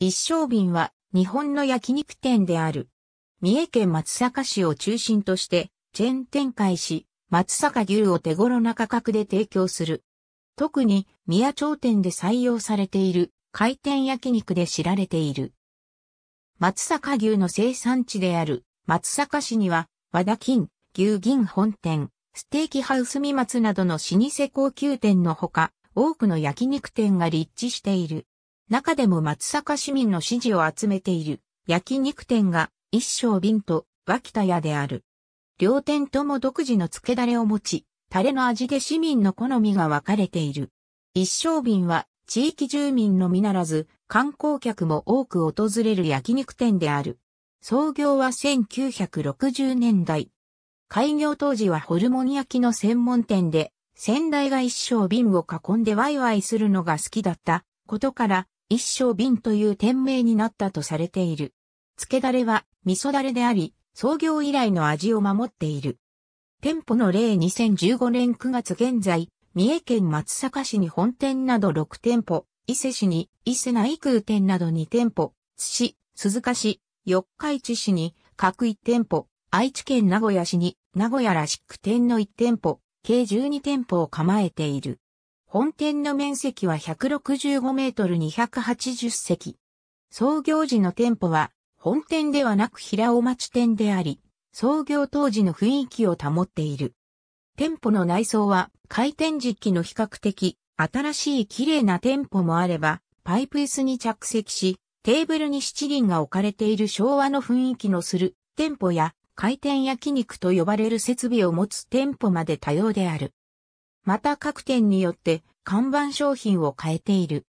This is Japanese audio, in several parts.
一升瓶は日本の焼肉店である。三重県松阪市を中心としてチェーン展開し、松阪牛を手頃な価格で提供する。特に宮町店で採用されている回転焼肉で知られている。松阪牛の生産地である松阪市には和田金、牛銀本店、ステーキハウス三松などの老舗高級店のほか、多くの焼肉店が立地している。中でも松阪市民の支持を集めている焼肉店が一升瓶と脇田屋である。両店とも独自の漬けだれを持ち、タレの味で市民の好みが分かれている。一升瓶は地域住民のみならず観光客も多く訪れる焼肉店である。創業は1960年代。開業当時はホルモン焼きの専門店で、先代が一升瓶を囲んでワイワイするのが好きだったことから、一生瓶という店名になったとされている。漬けだれは味噌だれであり、創業以来の味を守っている。店舗の例2015年9月現在、三重県松阪市に本店など6店舗、伊勢市に伊勢内空店など2店舗、津市、鈴鹿市、四日市市に各1店舗、愛知県名古屋市に名古屋らしく店の1店舗、計12店舗を構えている。本店の面積は165メートル280席。創業時の店舗は本店ではなく平尾町店であり、創業当時の雰囲気を保っている。店舗の内装は開店時期の比較的新しい綺麗な店舗もあれば、パイプ椅子に着席し、テーブルに七輪が置かれている昭和の雰囲気のする店舗や回転焼肉と呼ばれる設備を持つ店舗まで多様である。また各店によって看板商品を変えている。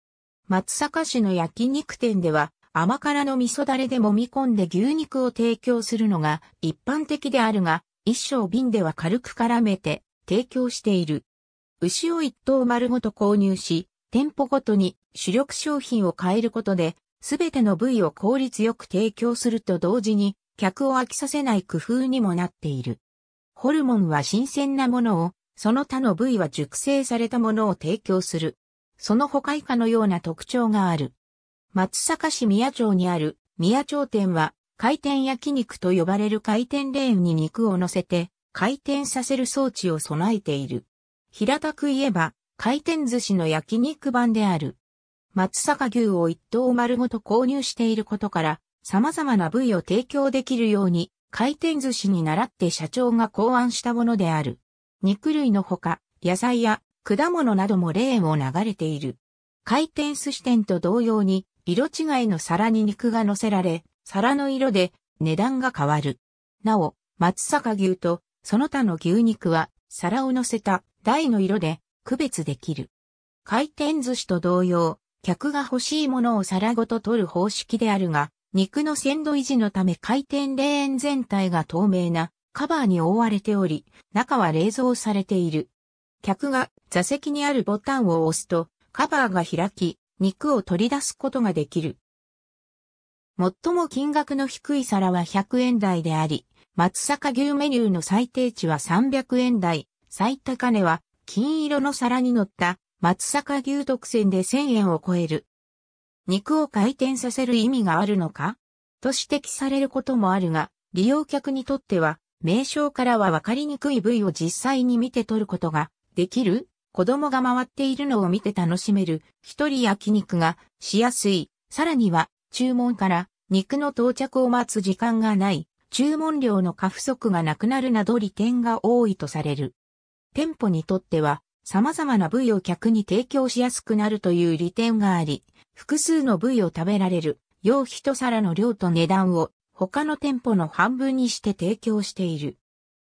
松阪市の焼肉店では甘辛の味噌だれで揉み込んで牛肉を提供するのが一般的であるが、一升瓶では軽く絡めて提供している。牛を一頭丸ごと購入し、店舗ごとに主力商品を変えることで、すべての部位を効率よく提供すると同時に、客を飽きさせない工夫にもなっている。ホルモンは新鮮なものをその他の部位は熟成されたものを提供する。その他以下のような特徴がある。松阪市宮町にある宮町店は回転焼肉と呼ばれる回転レーンに肉を乗せて回転させる装置を備えている。平たく言えば回転寿司の焼肉版である。松阪牛を一頭丸ごと購入していることから様々な部位を提供できるように回転寿司に倣って社長が考案したものである。肉類のほか、野菜や果物などもレーンを流れている。回転寿司店と同様に、色違いの皿に肉が乗せられ、皿の色で値段が変わる。なお、松阪牛とその他の牛肉は皿を乗せた台の色で区別できる。回転寿司と同様、客が欲しいものを皿ごと取る方式であるが、肉の鮮度維持のため回転レーン全体が透明なカバーに覆われており、中は冷蔵されている。客が座席にあるボタンを押すと、カバーが開き、肉を取り出すことができる。最も金額の低い皿は100円台であり、松阪牛メニューの最低値は300円台、最高値は金色の皿に乗った松阪牛特選で1000円を超える。肉を回転させる意味があるのかと指摘されることもあるが、利用客にとっては名称からはわかりにくい部位を実際に見て取ることができる、子供が回っているのを見て楽しめる、一人焼肉がしやすい、さらには注文から肉の到着を待つ時間がない、注文量の過不足がなくなるなど利点が多いとされる。店舗にとっては様々な部位を客に提供しやすくなるという利点があり、複数の部位を食べられる、要一皿の量と値段を他の店舗の半分にして提供している。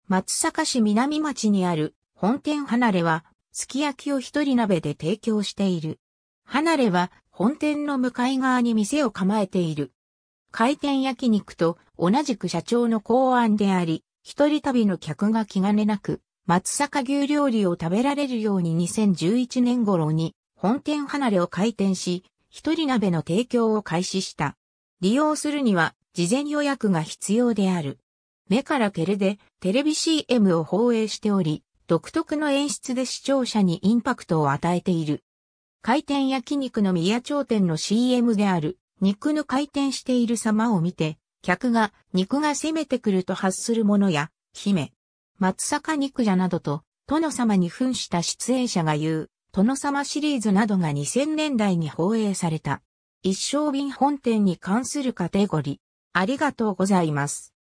松阪市南町にある本店離れは、すき焼きを一人鍋で提供している。離れは本店の向かい側に店を構えている。回転焼肉と同じく社長の考案であり、一人旅の客が気兼ねなく、松阪牛料理を食べられるように2011年頃に本店離れを開店し、一人鍋の提供を開始した。利用するには事前予約が必要である。目からテレでテレビ CM を放映しており、独特の演出で視聴者にインパクトを与えている。回転焼肉の宮頂店の CM である、肉の回転している様を見て、客が肉が攻めてくると発するものや、姫、松坂肉じゃなどと、殿様に扮した出演者が言う、殿様シリーズなどが2000年代に放映された。一生瓶本店に関するカテゴリー。ありがとうございます。